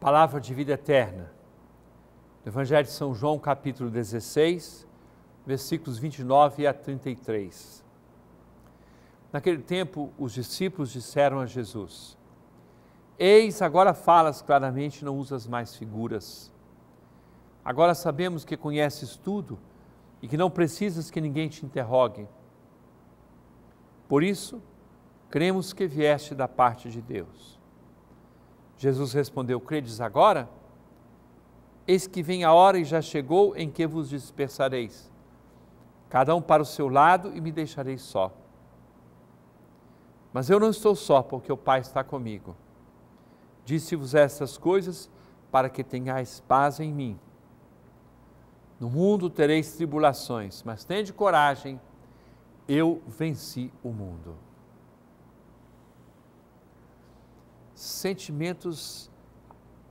Palavra de vida eterna. Evangelho de São João, capítulo 16, versículos 29 a 33. Naquele tempo, os discípulos disseram a Jesus: Eis, agora falas claramente, não usas mais figuras. Agora sabemos que conheces tudo e que não precisas que ninguém te interrogue. Por isso, cremos que vieste da parte de Deus. Jesus respondeu: Credes agora? Eis que vem a hora e já chegou em que vos dispersareis, cada um para o seu lado e me deixareis só. Mas eu não estou só, porque o Pai está comigo. Disse-vos estas coisas para que tenhais paz em mim. No mundo tereis tribulações, mas tende coragem, eu venci o mundo. sentimentos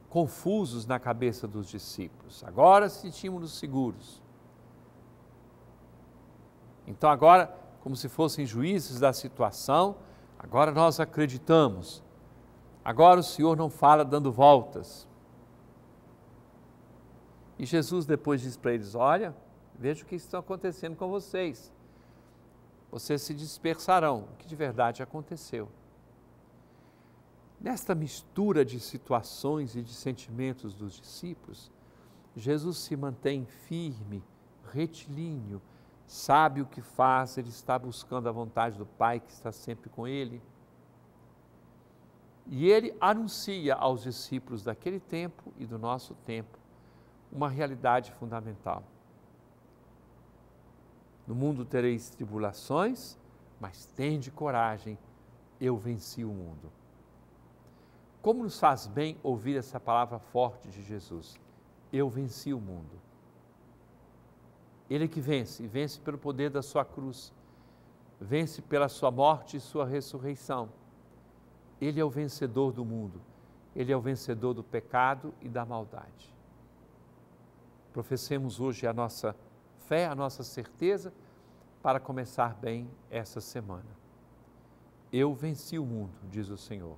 confusos na cabeça dos discípulos. Agora sentimos-nos seguros. Então, agora, como se fossem juízes da situação, agora nós acreditamos. Agora o Senhor não fala dando voltas. E Jesus depois diz para eles: Olha, veja o que está acontecendo com vocês. Vocês se dispersarão, o que de verdade aconteceu. Nesta mistura de situações e de sentimentos dos discípulos, Jesus se mantém firme, retilíneo, sabe o que faz, ele está buscando a vontade do Pai que está sempre com ele. E ele anuncia aos discípulos daquele tempo e do nosso tempo uma realidade fundamental. No mundo tereis tribulações, mas tende coragem, eu venci o mundo. Como nos faz bem ouvir essa palavra forte de Jesus? Eu venci o mundo. Ele é que vence, e vence pelo poder da sua cruz, vence pela sua morte e sua ressurreição. Ele é o vencedor do mundo, ele é o vencedor do pecado e da maldade. Professemos hoje a nossa fé, a nossa certeza, para começar bem essa semana. Eu venci o mundo, diz o Senhor